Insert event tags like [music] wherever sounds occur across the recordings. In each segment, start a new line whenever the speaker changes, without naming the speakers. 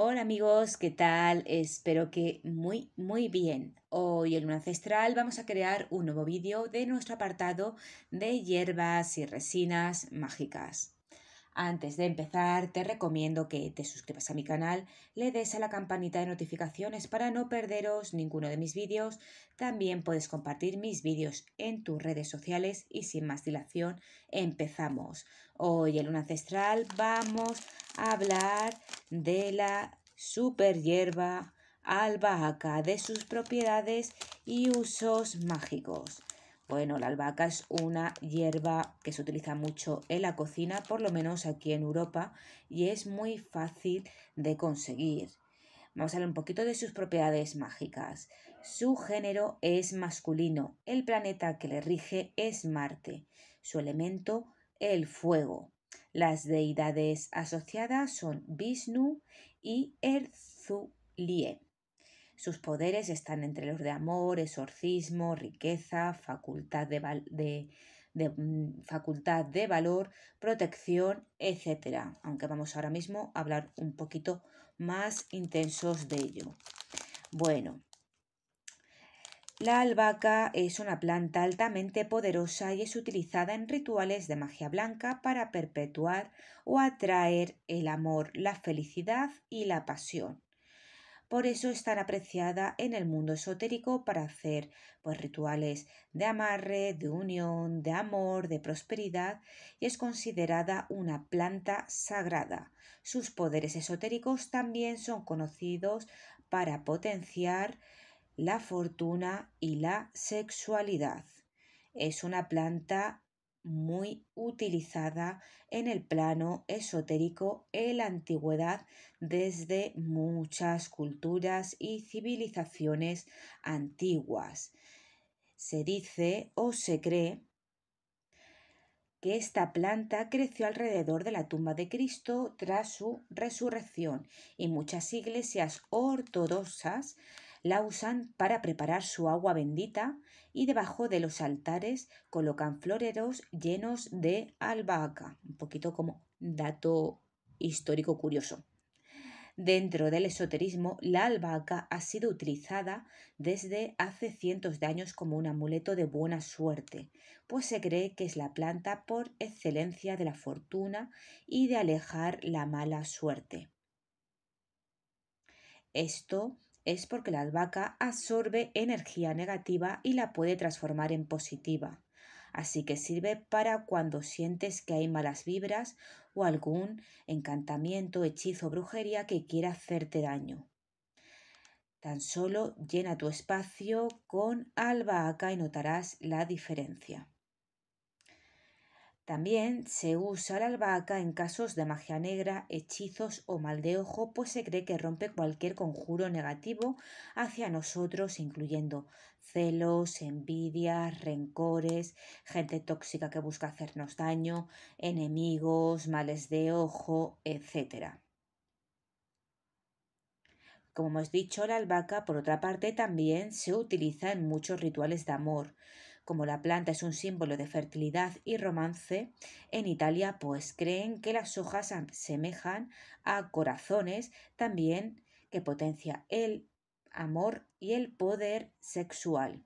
Hola amigos, ¿qué tal? Espero que muy muy bien. Hoy en Luna Ancestral vamos a crear un nuevo vídeo de nuestro apartado de hierbas y resinas mágicas. Antes de empezar, te recomiendo que te suscribas a mi canal, le des a la campanita de notificaciones para no perderos ninguno de mis vídeos. También puedes compartir mis vídeos en tus redes sociales y sin más dilación, empezamos. Hoy en Luna Ancestral vamos a hablar de la super hierba albahaca, de sus propiedades y usos mágicos. Bueno, la albahaca es una hierba que se utiliza mucho en la cocina, por lo menos aquí en Europa, y es muy fácil de conseguir. Vamos a hablar un poquito de sus propiedades mágicas. Su género es masculino, el planeta que le rige es Marte, su elemento el fuego. Las deidades asociadas son Vishnu y Erzulie. Sus poderes están entre los de amor, exorcismo, riqueza, facultad de, mm, facultad de valor, protección, etc. Aunque vamos ahora mismo a hablar un poquito más intensos de ello. Bueno, la albahaca es una planta altamente poderosa y es utilizada en rituales de magia blanca para perpetuar o atraer el amor, la felicidad y la pasión. Por eso es tan apreciada en el mundo esotérico para hacer pues, rituales de amarre, de unión, de amor, de prosperidad y es considerada una planta sagrada. Sus poderes esotéricos también son conocidos para potenciar la fortuna y la sexualidad. Es una planta muy utilizada en el plano esotérico en la antigüedad desde muchas culturas y civilizaciones antiguas. Se dice o se cree que esta planta creció alrededor de la tumba de Cristo tras su resurrección y muchas iglesias ortodoxas la usan para preparar su agua bendita y debajo de los altares colocan floreros llenos de albahaca, un poquito como dato histórico curioso. Dentro del esoterismo, la albahaca ha sido utilizada desde hace cientos de años como un amuleto de buena suerte, pues se cree que es la planta por excelencia de la fortuna y de alejar la mala suerte. Esto es porque la albahaca absorbe energía negativa y la puede transformar en positiva. Así que sirve para cuando sientes que hay malas vibras o algún encantamiento, hechizo, o brujería que quiera hacerte daño. Tan solo llena tu espacio con albahaca y notarás la diferencia. También se usa la albahaca en casos de magia negra, hechizos o mal de ojo, pues se cree que rompe cualquier conjuro negativo hacia nosotros, incluyendo celos, envidias, rencores, gente tóxica que busca hacernos daño, enemigos, males de ojo, etc. Como hemos dicho, la albahaca, por otra parte, también se utiliza en muchos rituales de amor como la planta es un símbolo de fertilidad y romance, en Italia pues creen que las hojas asemejan a corazones también que potencia el amor y el poder sexual.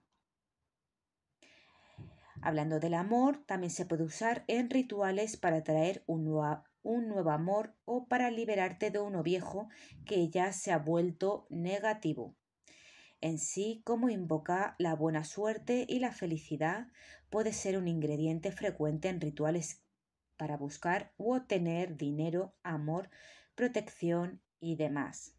Hablando del amor, también se puede usar en rituales para traer un nuevo amor o para liberarte de uno viejo que ya se ha vuelto negativo en sí como invoca la buena suerte y la felicidad puede ser un ingrediente frecuente en rituales para buscar u obtener dinero, amor, protección y demás.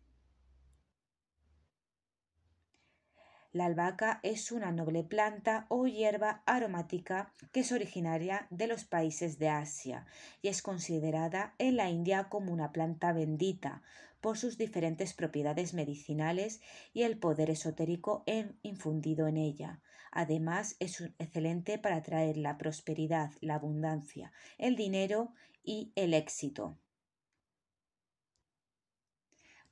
La albahaca es una noble planta o hierba aromática que es originaria de los países de Asia y es considerada en la India como una planta bendita por sus diferentes propiedades medicinales y el poder esotérico infundido en ella. Además, es excelente para traer la prosperidad, la abundancia, el dinero y el éxito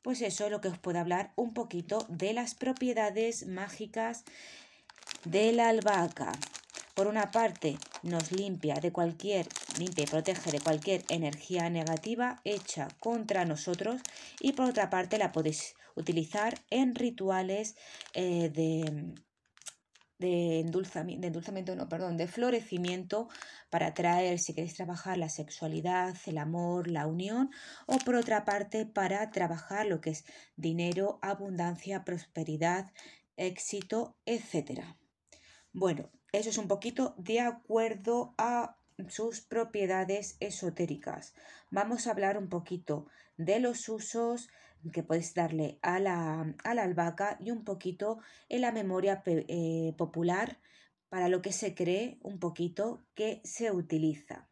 pues eso es lo que os puedo hablar un poquito de las propiedades mágicas de la albahaca. Por una parte, nos limpia de cualquier, limpia y protege de cualquier energía negativa hecha contra nosotros y por otra parte la podéis utilizar en rituales eh, de de de no, perdón, de florecimiento para atraer, si queréis trabajar la sexualidad, el amor, la unión, o por otra parte para trabajar lo que es dinero, abundancia, prosperidad, éxito, etc. Bueno, eso es un poquito de acuerdo a sus propiedades esotéricas. Vamos a hablar un poquito de los usos, que puedes darle a la, albahaca y un poquito en la memoria eh, popular para lo que se cree un poquito que se utiliza.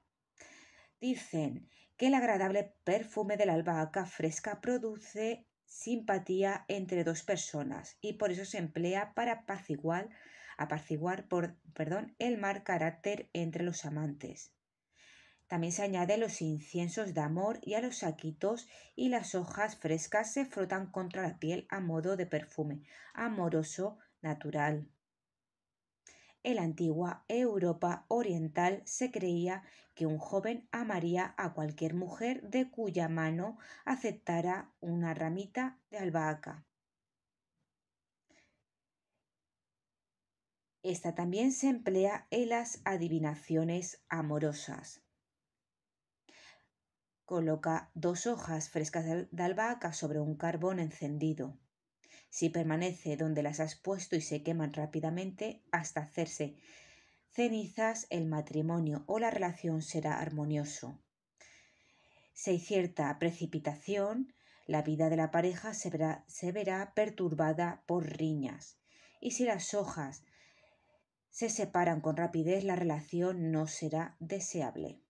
Dicen que el agradable perfume de la albahaca fresca produce simpatía entre dos personas y por eso se emplea para apaciguar, apaciguar por, perdón, el mal carácter entre los amantes. También se añade los inciensos de amor y a los saquitos y las hojas frescas se frotan contra la piel a modo de perfume amoroso natural. En la antigua Europa oriental se creía que un joven amaría a cualquier mujer de cuya mano aceptara una ramita de albahaca. Esta también se emplea en las adivinaciones amorosas. Coloca dos hojas frescas de albahaca sobre un carbón encendido. Si permanece donde las has puesto y se queman rápidamente hasta hacerse cenizas, el matrimonio o la relación será armonioso. Si hay cierta precipitación, la vida de la pareja se verá, se verá perturbada por riñas. Y si las hojas se separan con rapidez, la relación no será deseable.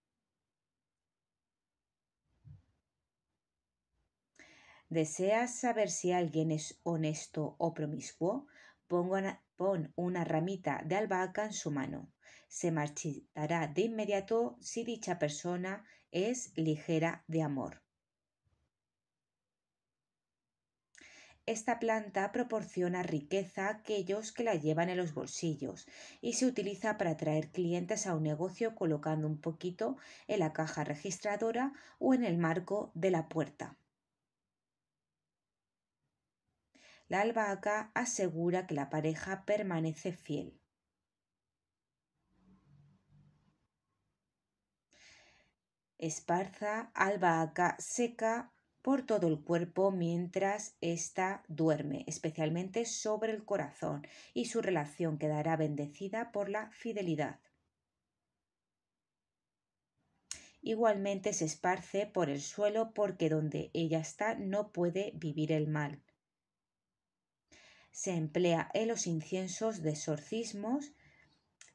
¿Deseas saber si alguien es honesto o promiscuo? pon una ramita de albahaca en su mano. Se marchitará de inmediato si dicha persona es ligera de amor. Esta planta proporciona riqueza a aquellos que la llevan en los bolsillos y se utiliza para atraer clientes a un negocio colocando un poquito en la caja registradora o en el marco de la puerta. La albahaca asegura que la pareja permanece fiel. Esparza albahaca seca por todo el cuerpo mientras ésta duerme, especialmente sobre el corazón, y su relación quedará bendecida por la fidelidad. Igualmente se esparce por el suelo porque donde ella está no puede vivir el mal se emplea en los inciensos de exorcismos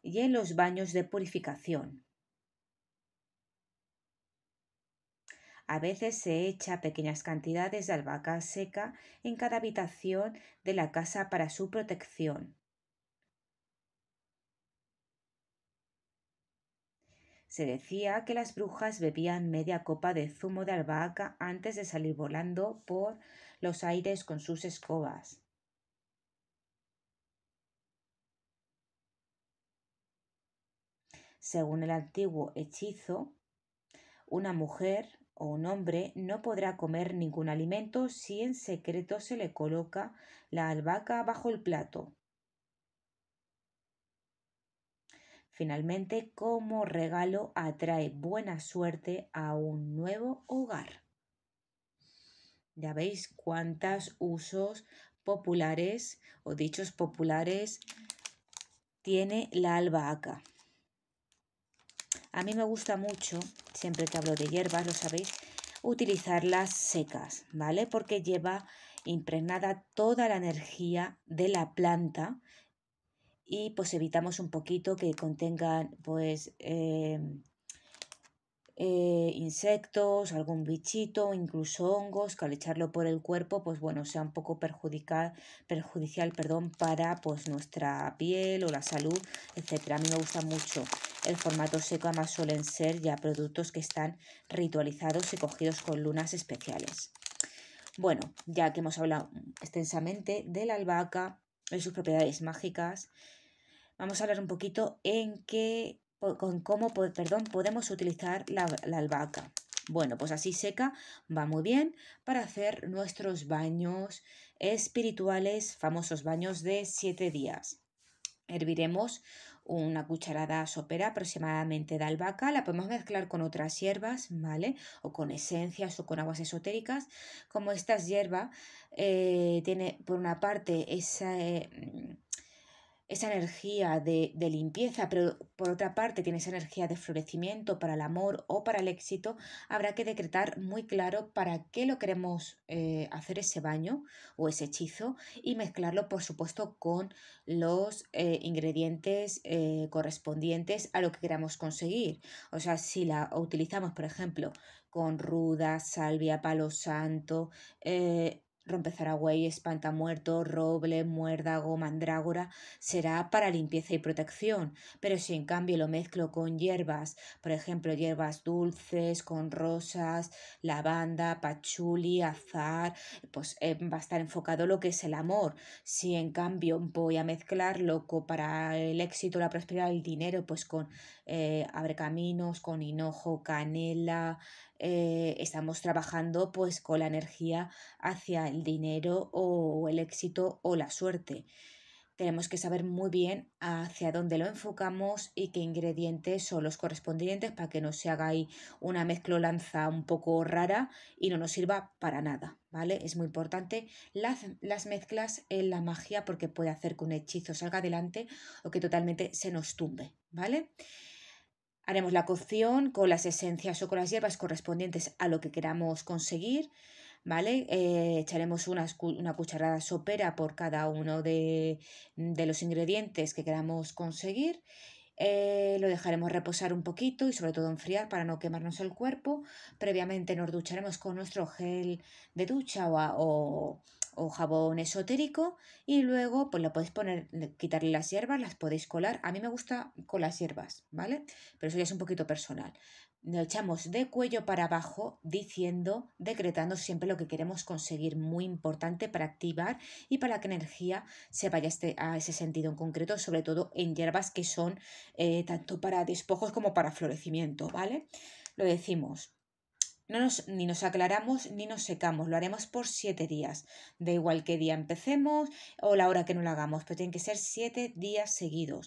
y en los baños de purificación. A veces se echa pequeñas cantidades de albahaca seca en cada habitación de la casa para su protección. Se decía que las brujas bebían media copa de zumo de albahaca antes de salir volando por los aires con sus escobas. Según el antiguo hechizo, una mujer o un hombre no podrá comer ningún alimento si en secreto se le coloca la albahaca bajo el plato. Finalmente, como regalo atrae buena suerte a un nuevo hogar. Ya veis cuántos usos populares o dichos populares tiene la albahaca. A mí me gusta mucho, siempre que hablo de hierbas, lo sabéis, utilizarlas secas, ¿vale? Porque lleva impregnada toda la energía de la planta y pues evitamos un poquito que contengan pues eh, eh, insectos, algún bichito, incluso hongos, que al echarlo por el cuerpo, pues bueno, sea un poco perjudicial, perdón, para pues nuestra piel o la salud, etcétera. A mí me gusta mucho el formato seco, además suelen ser ya productos que están ritualizados y cogidos con lunas especiales. Bueno, ya que hemos hablado extensamente de la albahaca, y sus propiedades mágicas, vamos a hablar un poquito en qué con cómo perdón, podemos utilizar la, albahaca. Bueno, pues así seca va muy bien para hacer nuestros baños espirituales, famosos baños de 7 días. Herviremos una cucharada sopera aproximadamente de albahaca, la podemos mezclar con otras hierbas, ¿vale? O con esencias o con aguas esotéricas. Como esta hierba eh, tiene por una parte esa, eh, esa energía de, limpieza, pero por otra parte tiene esa energía de florecimiento para el amor o para el éxito, habrá que decretar muy claro para qué lo queremos eh, hacer ese baño o ese hechizo y mezclarlo, por supuesto, con los eh, ingredientes eh, correspondientes a lo que queramos conseguir. O sea, si la utilizamos, por ejemplo, con ruda, salvia, palo santo, Rompezaragüey, muerto, roble, muérdago, mandrágora, será para limpieza y protección, pero si en cambio lo mezclo con hierbas, por ejemplo hierbas dulces, con rosas, lavanda, pachuli, azar, pues eh, va a estar enfocado lo que es el amor. Si en cambio voy a mezclarlo loco para el éxito, la prosperidad, el dinero, pues con eh, abre caminos, con hinojo, canela, eh, estamos trabajando pues con la energía hacia el dinero o el éxito o la suerte. Tenemos que saber muy bien hacia dónde lo enfocamos y qué ingredientes son los correspondientes para que no se haga ahí una lanza un poco rara y no nos sirva para nada, ¿vale? Es muy importante las, las mezclas en la magia porque puede hacer que un hechizo salga adelante o que totalmente se nos tumbe, ¿vale? Haremos la cocción con las esencias o con las hierbas correspondientes a lo que queramos conseguir, ¿vale? Eh, echaremos una, una, cucharada sopera por cada uno de, los ingredientes que queramos conseguir. Eh, lo dejaremos reposar un poquito y sobre todo enfriar para no quemarnos el cuerpo. Previamente nos ducharemos con nuestro gel de ducha o o jabón esotérico y luego pues lo podéis poner, quitarle las hierbas, las podéis colar. A mí me gusta con las hierbas, ¿vale? Pero eso ya es un poquito personal. Lo echamos de cuello para abajo diciendo, decretando siempre lo que queremos conseguir, muy importante para activar y para que energía se vaya a este, ese sentido en concreto, sobre todo en hierbas que son eh, tanto para despojos como para florecimiento, ¿vale? Lo decimos no nos, ni nos aclaramos ni nos secamos, lo haremos por siete días. Da igual qué día empecemos o la hora que no lo hagamos, pero tienen que ser siete días seguidos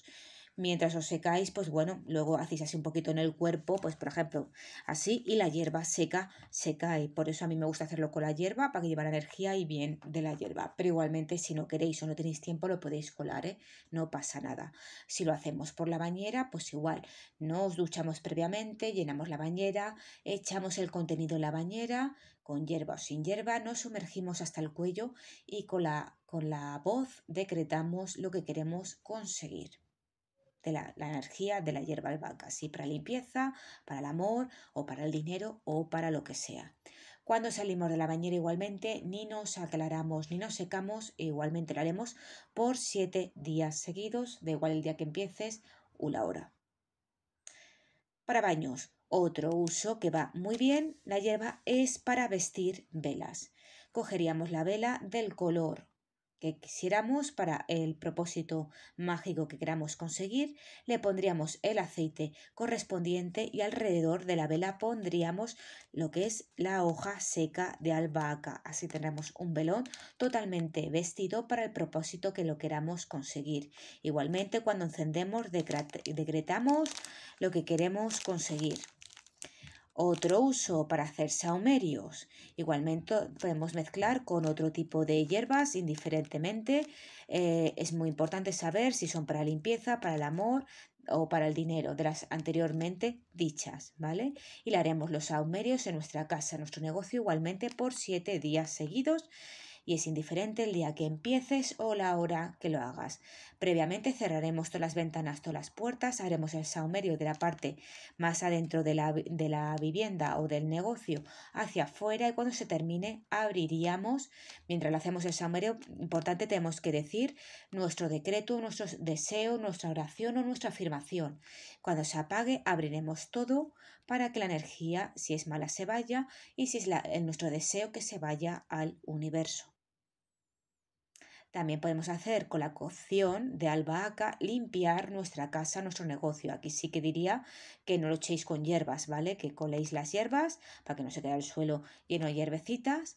mientras os secáis, pues bueno, luego hacéis así un poquito en el cuerpo, pues por ejemplo, así, y la hierba seca se cae. Por eso a mí me gusta hacerlo con la hierba, para que llevar energía y bien de la hierba. Pero igualmente, si no queréis o no tenéis tiempo, lo podéis colar, ¿eh? no pasa nada. Si lo hacemos por la bañera, pues igual, nos duchamos previamente, llenamos la bañera, echamos el contenido en la bañera, con hierba o sin hierba, nos sumergimos hasta el cuello y con la, con la voz decretamos lo que queremos conseguir la, energía de la hierba albahaca, si para limpieza, para el amor o para el dinero o para lo que sea. Cuando salimos de la bañera igualmente ni nos aclaramos ni nos secamos, e igualmente lo haremos por siete días seguidos, da igual el día que empieces o la hora. Para baños, otro uso que va muy bien, la hierba es para vestir velas. Cogeríamos la vela del color que quisiéramos para el propósito mágico que queramos conseguir, le pondríamos el aceite correspondiente y alrededor de la vela pondríamos lo que es la hoja seca de albahaca. Así tendremos un velón totalmente vestido para el propósito que lo queramos conseguir. Igualmente cuando encendemos decretamos lo que queremos conseguir. Otro uso para hacer saumerios. Igualmente podemos mezclar con otro tipo de hierbas indiferentemente. Eh, es muy importante saber si son para limpieza, para el amor o para el dinero de las anteriormente dichas, ¿vale? Y le haremos los saumerios en nuestra casa, en nuestro negocio igualmente por siete días seguidos y es indiferente el día que empieces o la hora que lo hagas. Previamente cerraremos todas las ventanas, todas las puertas, haremos el saumerio de la parte más adentro de la, vivienda o del negocio hacia afuera y cuando se termine abriríamos, mientras lo hacemos el saumerio, importante tenemos que decir nuestro decreto, nuestro deseo, nuestra oración o nuestra afirmación. Cuando se apague abriremos todo para que la energía, si es mala, se vaya y si es nuestro deseo que se vaya al universo. También podemos hacer con la cocción de albahaca limpiar nuestra casa, nuestro negocio. Aquí sí que diría que no lo echéis con hierbas, ¿vale? Que coléis las hierbas para que no se quede el suelo lleno de hierbecitas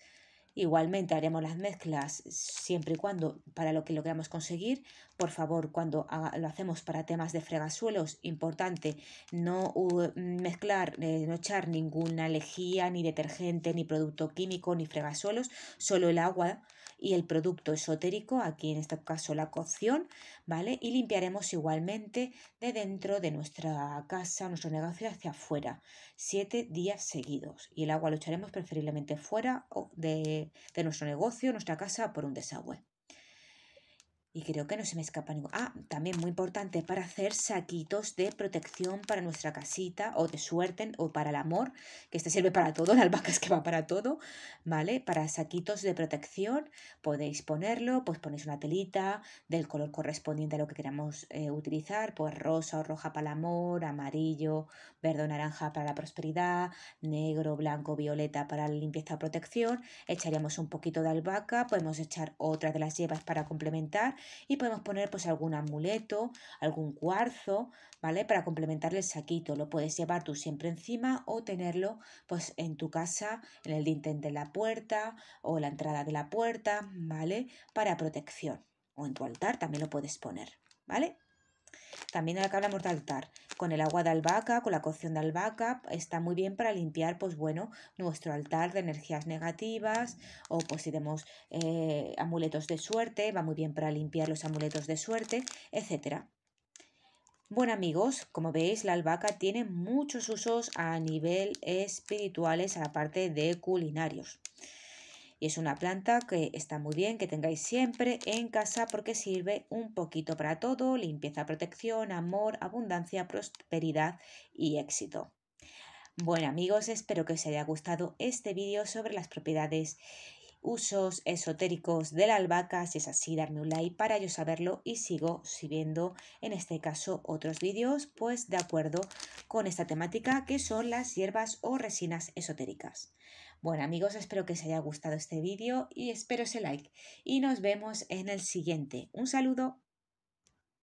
Igualmente haremos las mezclas siempre y cuando para lo que lo queramos conseguir. Por favor, cuando lo hacemos para temas de fregasuelos, importante no mezclar, eh, no echar ninguna lejía, ni detergente, ni producto químico, ni fregasuelos, solo el agua y el producto esotérico, aquí en este caso la cocción, ¿vale? Y limpiaremos igualmente de dentro de nuestra casa, nuestro negocio hacia afuera, siete días seguidos. Y el agua lo echaremos preferiblemente fuera o de de, nuestro negocio, nuestra casa, por un desagüe. Y creo que no se me escapa ningún... Ah, también muy importante para hacer saquitos de protección para nuestra casita o de suerte o para el amor, que este sirve para todo, [laughs] la albahaca es que va para todo, ¿vale? Para saquitos de protección podéis ponerlo, pues ponéis una telita del color correspondiente a lo que queramos eh, utilizar, pues rosa o roja para el amor, amarillo, verde o naranja para la prosperidad, negro, blanco, violeta para la limpieza o protección, echaríamos un poquito de albahaca, podemos echar otra de las llevas para complementar y podemos poner pues algún amuleto, algún cuarzo, ¿vale? Para complementarle el saquito. Lo puedes llevar tú siempre encima o tenerlo pues en tu casa, en el dintel de la puerta o la entrada de la puerta, ¿vale? Para protección. O en tu altar también lo puedes poner, ¿vale? También en la que hablamos de altar, con el agua de albahaca, con la cocción de albahaca, está muy bien para limpiar, pues bueno, nuestro altar de energías negativas, o pues si tenemos eh, amuletos de suerte, va muy bien para limpiar los amuletos de suerte, etc. Bueno amigos, como veis la albahaca tiene muchos usos a nivel espirituales aparte de culinarios. Y es una planta que está muy bien que tengáis siempre en casa porque sirve un poquito para todo, limpieza, protección, amor, abundancia, prosperidad y éxito. Bueno amigos, espero que os haya gustado este vídeo sobre las propiedades usos esotéricos de la albahaca, si es así darme un like para yo saberlo y sigo subiendo en este caso otros vídeos pues de acuerdo con esta temática que son las hierbas o resinas esotéricas. Bueno amigos, espero que os haya gustado este vídeo y espero ese like. Y nos vemos en el siguiente. Un saludo.